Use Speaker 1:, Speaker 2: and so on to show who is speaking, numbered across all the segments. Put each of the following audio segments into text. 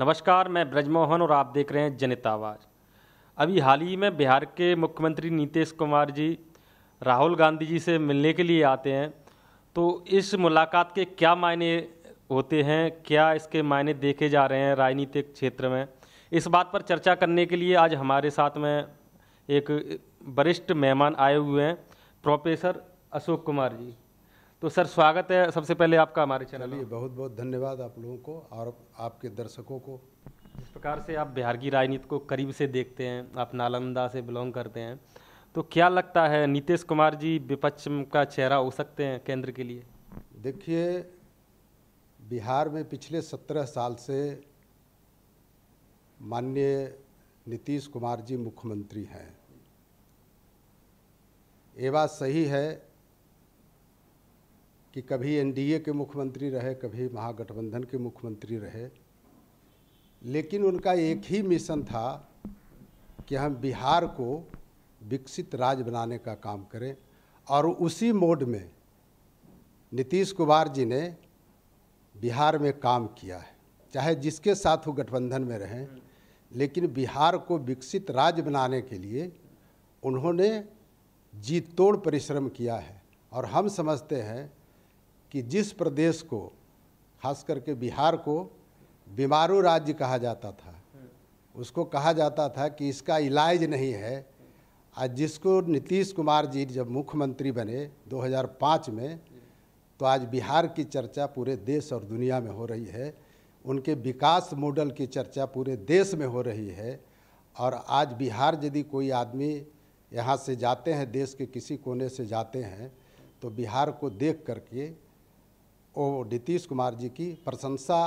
Speaker 1: नमस्कार मैं ब्रजमोहन और आप देख रहे हैं जनित आवाज़ अभी हाल ही में बिहार के मुख्यमंत्री नीतीश कुमार जी राहुल गांधी जी से मिलने के लिए आते हैं तो इस मुलाकात के क्या मायने होते हैं क्या इसके मायने देखे जा रहे हैं राजनीतिक क्षेत्र में इस बात पर चर्चा करने के लिए आज हमारे साथ में एक वरिष्ठ मेहमान आए हुए हैं प्रोफेसर अशोक कुमार जी तो सर स्वागत है सबसे पहले आपका हमारे चैनल में बहुत बहुत
Speaker 2: धन्यवाद आप लोगों को और आपके दर्शकों को
Speaker 1: जिस प्रकार से आप बिहार की राजनीति को करीब से देखते हैं आप नालंदा से बिलोंग करते हैं तो क्या लगता है नीतीश कुमार जी विपक्ष का चेहरा हो सकते हैं केंद्र के लिए देखिए
Speaker 2: बिहार में पिछले सत्रह साल से माननीय नीतीश कुमार जी मुख्यमंत्री हैं ये बात सही है कि कभी एनडीए के मुख्यमंत्री रहे कभी महागठबंधन के मुख्यमंत्री रहे लेकिन उनका एक ही मिशन था कि हम बिहार को विकसित राज्य बनाने का काम करें और उसी मोड में नीतीश कुमार जी ने बिहार में काम किया है चाहे जिसके साथ वो गठबंधन में रहें लेकिन बिहार को विकसित राज्य बनाने के लिए उन्होंने जीत तोड़ परिश्रम किया है और हम समझते हैं कि जिस प्रदेश को खास करके बिहार को बीमारू राज्य कहा जाता था उसको कहा जाता था कि इसका इलाज नहीं है आज जिसको नीतीश कुमार जी जब मुख्यमंत्री बने 2005 में तो आज बिहार की चर्चा पूरे देश और दुनिया में हो रही है उनके विकास मॉडल की चर्चा पूरे देश में हो रही है और आज बिहार यदि कोई आदमी यहाँ से जाते हैं देश के किसी कोने से जाते हैं तो बिहार को देख करके वो नीतीश कुमार जी की प्रशंसा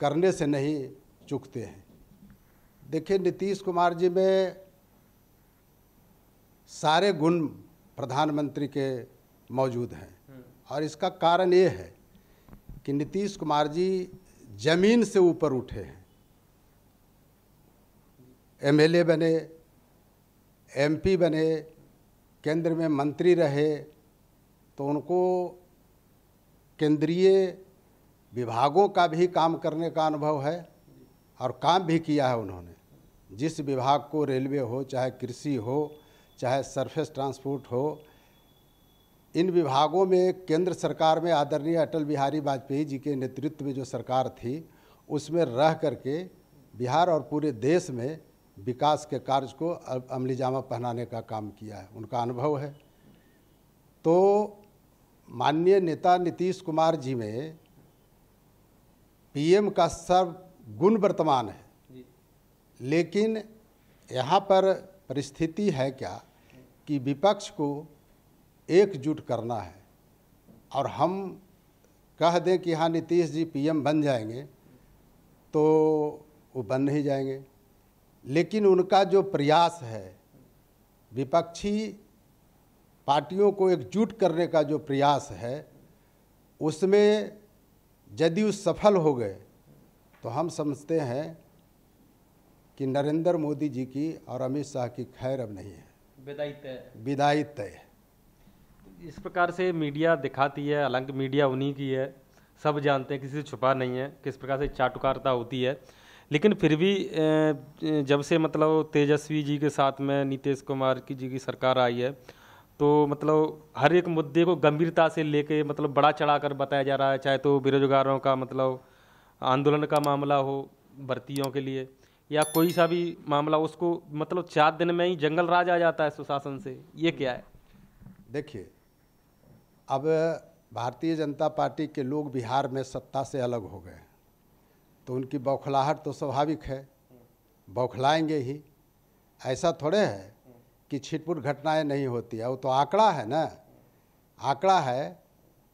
Speaker 2: करने से नहीं चुकते हैं देखिए नीतीश कुमार जी में सारे गुण प्रधानमंत्री के मौजूद हैं और इसका कारण ये है कि नीतीश कुमार जी जमीन से ऊपर उठे हैं एमएलए बने एमपी बने केंद्र में मंत्री रहे तो उनको केंद्रीय विभागों का भी काम करने का अनुभव है और काम भी किया है उन्होंने जिस विभाग को रेलवे हो चाहे कृषि हो चाहे सरफेस ट्रांसपोर्ट हो इन विभागों में केंद्र सरकार में आदरणीय अटल बिहारी वाजपेयी जी के नेतृत्व में जो सरकार थी उसमें रह करके बिहार और पूरे देश में विकास के कार्य को अमलीजामा पहनाने का काम किया है उनका अनुभव है तो माननीय नेता नीतीश कुमार जी में पीएम का सब गुण वर्तमान है लेकिन यहाँ पर परिस्थिति है क्या कि विपक्ष को एकजुट करना है और हम कह दें कि हाँ नीतीश जी पीएम बन जाएंगे तो वो बन नहीं जाएंगे लेकिन उनका जो प्रयास है विपक्षी पार्टियों को एकजुट करने का जो प्रयास है उसमें यदि उस सफल हो गए तो हम समझते हैं कि नरेंद्र मोदी जी की और अमित शाह की खैर अब नहीं है विदाई तय विदाई तय
Speaker 1: इस प्रकार से मीडिया दिखाती है हालांकि मीडिया उन्हीं की है सब जानते हैं किसी से छुपा नहीं है किस प्रकार से चाटुकारता होती है लेकिन फिर भी जब से मतलब तेजस्वी जी के साथ में नीतीश कुमार की जी की सरकार आई है तो मतलब हर एक मुद्दे को गंभीरता से लेके मतलब बड़ा चढ़ा कर बताया जा रहा है चाहे तो बेरोजगारों का मतलब आंदोलन का मामला हो भर्तियों के लिए या कोई सा भी मामला उसको मतलब चार दिन में ही जंगल राज आ जाता है सुशासन से ये क्या है देखिए
Speaker 2: अब भारतीय जनता पार्टी के लोग बिहार में सत्ता से अलग हो गए तो उनकी बौखलाहट तो स्वाभाविक है बौखलाएंगे ही ऐसा थोड़े है कि छिटपुट घटनाएं नहीं होती है वो तो आंकड़ा है ना आंकड़ा है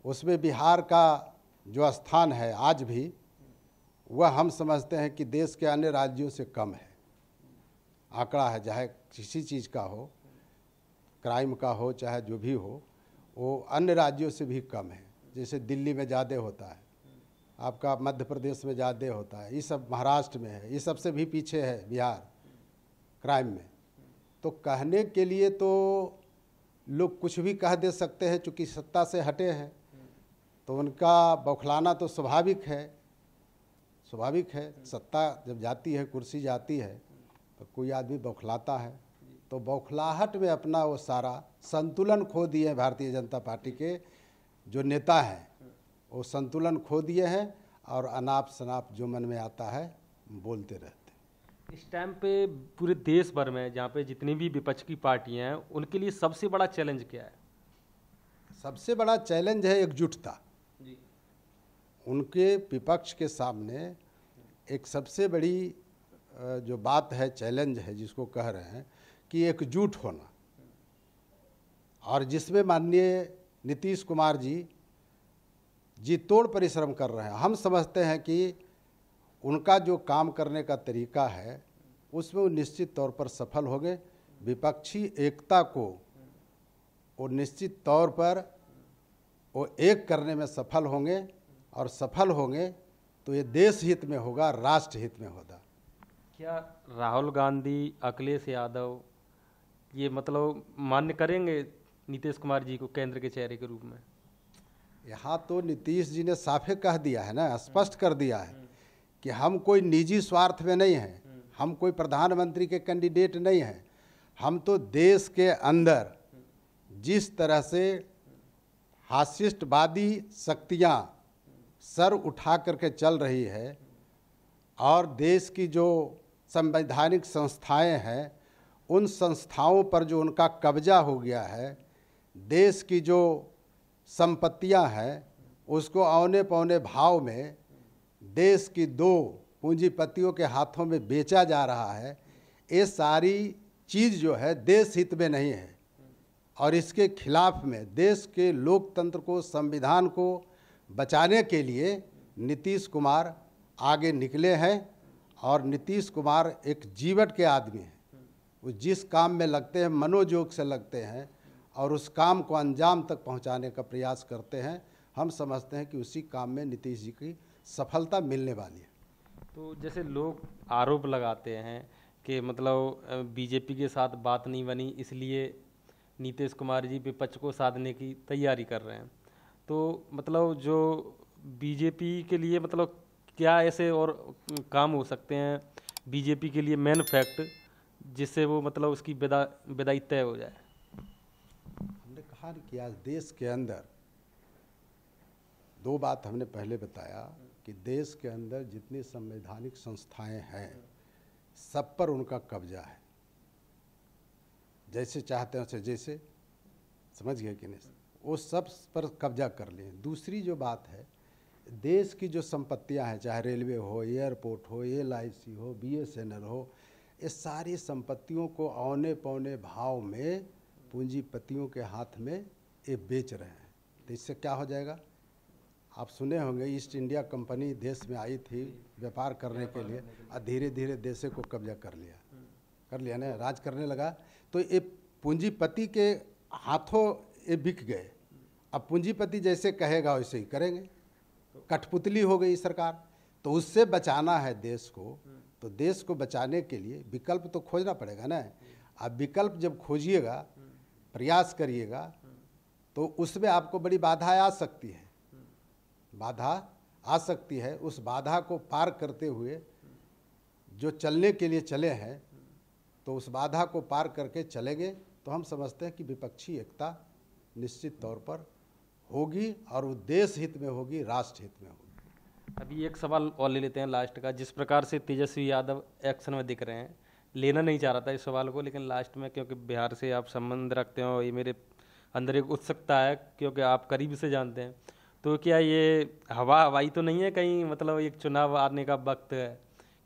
Speaker 2: उसमें बिहार का जो स्थान है आज भी वह हम समझते हैं कि देश के अन्य राज्यों से कम है आंकड़ा है चाहे किसी चीज़ का हो क्राइम का हो चाहे जो भी हो वो अन्य राज्यों से भी कम है जैसे दिल्ली में ज़्यादा होता है आपका मध्य प्रदेश में ज़्यादा होता है ये सब महाराष्ट्र में है ये सबसे भी पीछे है बिहार क्राइम में तो कहने के लिए तो लोग कुछ भी कह दे सकते हैं चूँकि सत्ता से हटे हैं तो उनका बौखलाना तो स्वाभाविक है स्वाभाविक है सत्ता जब जाती है कुर्सी जाती है तो कोई आदमी बौखलाता है तो बौखलाहट में अपना वो सारा संतुलन खो दिए हैं भारतीय जनता पार्टी के जो नेता हैं वो संतुलन खो दिए हैं और अनाप शनाप जो मन में आता है बोलते रहते
Speaker 1: इस टाइम पे पूरे देश भर में जहाँ पे जितनी भी विपक्ष की पार्टियाँ हैं उनके लिए सबसे बड़ा चैलेंज क्या है
Speaker 2: सबसे बड़ा चैलेंज है एकजुटता उनके विपक्ष के सामने एक सबसे बड़ी जो बात है चैलेंज है जिसको कह रहे हैं कि एकजुट होना और जिसमें माननीय नीतीश कुमार जी जी तोड़ परिश्रम कर रहे हैं हम समझते हैं कि उनका जो काम करने का तरीका है उसमें वो निश्चित तौर पर सफल होंगे विपक्षी एकता को वो निश्चित तौर पर वो एक करने में सफल होंगे और सफल होंगे तो ये देश हित में होगा राष्ट्र हित में होगा क्या राहुल गांधी
Speaker 1: अखिलेश यादव ये मतलब मान्य करेंगे नीतीश कुमार जी को केंद्र के चेहरे के रूप में
Speaker 2: यहाँ तो नीतीश जी ने साफे कह दिया है ना स्पष्ट कर दिया है कि हम कोई निजी स्वार्थ में नहीं हैं हम कोई प्रधानमंत्री के कैंडिडेट नहीं हैं हम तो देश के अंदर जिस तरह से हाशिष्टवादी शक्तियाँ सर उठा करके चल रही है और देश की जो संवैधानिक संस्थाएं हैं उन संस्थाओं पर जो उनका कब्जा हो गया है देश की जो संपत्तियां हैं उसको औने पौने भाव में देश की दो पूंजीपतियों के हाथों में बेचा जा रहा है ये सारी चीज़ जो है देश हित में नहीं है और इसके खिलाफ में देश के लोकतंत्र को संविधान को बचाने के लिए नीतीश कुमार आगे निकले हैं और नीतीश कुमार एक जीवट के आदमी हैं वो जिस काम में लगते हैं मनोजोग से लगते हैं और उस काम को अंजाम तक पहुंचाने का प्रयास करते हैं हम समझते हैं कि उसी काम में नीतीश जी की सफलता मिलने वाली है
Speaker 1: तो जैसे लोग आरोप लगाते हैं कि मतलब बीजेपी के साथ बात नहीं बनी इसलिए नीतीश कुमार जी विपक्ष को साधने की तैयारी कर रहे हैं तो मतलब जो बीजेपी के लिए मतलब क्या ऐसे और काम हो सकते हैं बीजेपी के लिए मेन फैक्ट जिससे वो मतलब उसकी विदा विदाई तय हो जाए
Speaker 2: हमने कहा कि आज देश के अंदर दो बात हमने पहले बताया कि देश के अंदर जितनी संवैधानिक संस्थाएं हैं सब पर उनका कब्जा है जैसे चाहते हैं उसे जैसे समझ गए कि नहीं वो सब पर कब्जा कर लें दूसरी जो बात है देश की जो संपत्तियां हैं चाहे रेलवे हो एयरपोर्ट हो एल हो बी हो ये सारी संपत्तियों को औने पौने भाव में पूंजीपतियों के हाथ में ये बेच रहे हैं तो इससे क्या हो जाएगा आप सुने होंगे ईस्ट इंडिया कंपनी देश में आई थी व्यापार करने के लिए और धीरे धीरे देशे को कब्जा कर लिया कर लिया ना राज करने लगा तो ये पूंजीपति के हाथों ये बिक गए अब पूंजीपति जैसे कहेगा वैसे ही करेंगे कठपुतली हो गई सरकार तो उससे बचाना है देश को तो देश को बचाने के लिए विकल्प तो खोजना पड़ेगा ना अब विकल्प जब खोजिएगा प्रयास करिएगा तो उसमें आपको बड़ी बाधाएं आ सकती है बाधा आ सकती है उस बाधा को पार करते हुए जो चलने के लिए चले हैं तो उस बाधा को पार करके चलेंगे तो हम समझते हैं कि विपक्षी एकता निश्चित तौर पर होगी और वो देश हित में होगी राष्ट्र हित में होगी अभी
Speaker 1: एक सवाल और ले लेते हैं लास्ट का जिस प्रकार से तेजस्वी यादव एक्शन में दिख रहे हैं लेना नहीं चाह रहा था इस सवाल को लेकिन लास्ट में क्योंकि बिहार से आप संबंध रखते हो ये मेरे अंदर एक उत्सुकता है क्योंकि आप करीब से जानते हैं तो क्या ये हवा हवाई तो नहीं है कहीं मतलब एक चुनाव आने का वक्त है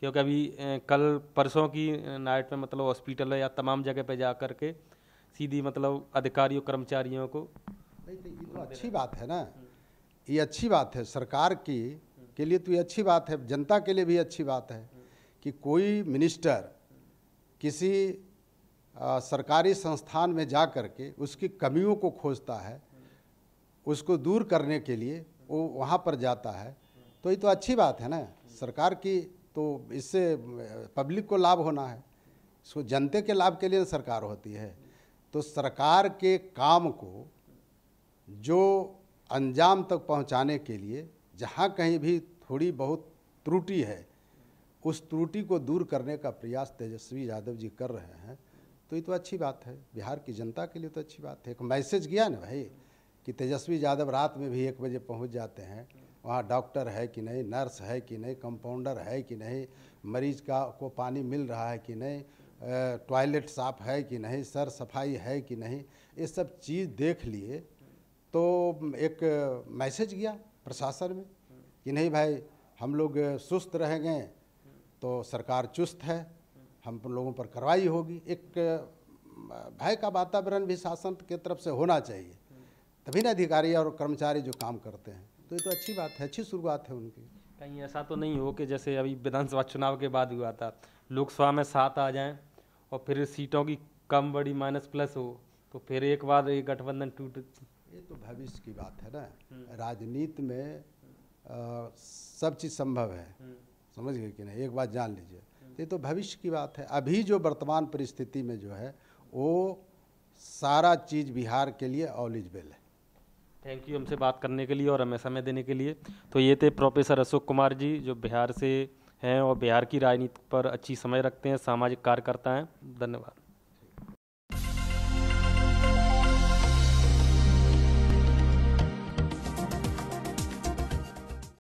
Speaker 1: क्योंकि अभी कल परसों की नाइट में मतलब हॉस्पिटल है या तमाम जगह पे जा कर के सीधी मतलब अधिकारियों कर्मचारियों को
Speaker 2: नहीं तो ये तो अच्छी बात है ना ये अच्छी बात है सरकार की के लिए तो ये अच्छी बात है जनता के लिए भी अच्छी बात है कि कोई मिनिस्टर किसी आ, सरकारी संस्थान में जा कर के उसकी कमियों को खोजता है उसको दूर करने के लिए वो वहाँ पर जाता है तो ये तो अच्छी बात है ना सरकार की तो इससे पब्लिक को लाभ होना है इसको जनते के लाभ के लिए तो सरकार होती है तो सरकार के काम को जो अंजाम तक पहुंचाने के लिए जहाँ कहीं भी थोड़ी बहुत त्रुटि है उस त्रुटि को दूर करने का प्रयास तेजस्वी यादव जी कर रहे हैं तो ये तो अच्छी बात है बिहार की जनता के लिए तो अच्छी बात है एक मैसेज गया ना भाई कि तेजस्वी यादव रात में भी एक बजे पहुंच जाते हैं वहाँ डॉक्टर है कि नहीं नर्स है कि नहीं कंपाउंडर है कि नहीं मरीज का को पानी मिल रहा है कि नहीं टॉयलेट साफ है कि नहीं सर सफाई है कि नहीं ये सब चीज़ देख लिए तो एक मैसेज गया प्रशासन में कि नहीं भाई हम लोग सुस्त रह गए तो सरकार चुस्त है हम लोगों पर कार्रवाई होगी एक भय का वातावरण भी शासन की तरफ से होना चाहिए तभी ना अधिकारी और कर्मचारी जो काम करते हैं तो ये तो अच्छी बात है अच्छी शुरुआत है उनकी कहीं
Speaker 1: ऐसा तो नहीं हो कि जैसे अभी विधानसभा चुनाव के बाद हुआ था लोकसभा में सात आ जाएं और फिर सीटों की कम बड़ी माइनस प्लस हो तो फिर एक बार ये गठबंधन टूट
Speaker 2: ये तो भविष्य की बात है ना हम्म। राजनीति में आ, सब चीज़ संभव है हम्म। समझ गए कि नहीं एक बात जान लीजिए हम्म। तो ये तो भविष्य की बात है अभी जो वर्तमान परिस्थिति में जो है वो सारा चीज़ बिहार के लिए ऑलिजबल है
Speaker 1: थैंक यू हमसे बात करने के लिए और हमें समय देने के लिए तो ये थे प्रोफेसर अशोक कुमार जी जो बिहार से हैं और बिहार की राजनीति पर अच्छी समय रखते हैं सामाजिक कार्यकर्ता हैं धन्यवाद